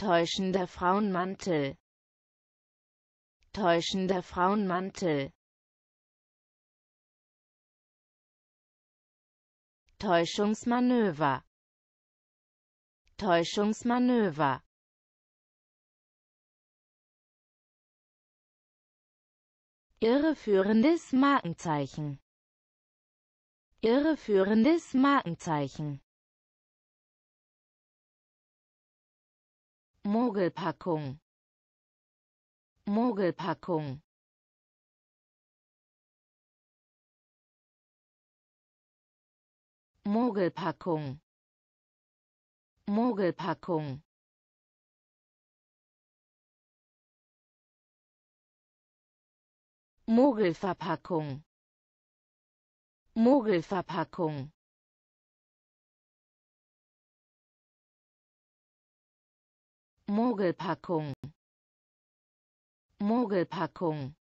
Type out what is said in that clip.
täuschender Frauenmantel täuschender Frauenmantel Täuschungsmanöver Täuschungsmanöver Irreführendes Markenzeichen Irreführendes Markenzeichen Mogelpackung Mogelpackung Mogelpackung Mogelpackung Mogelverpackung Mogelverpackung Mogelpackung Mogelpackung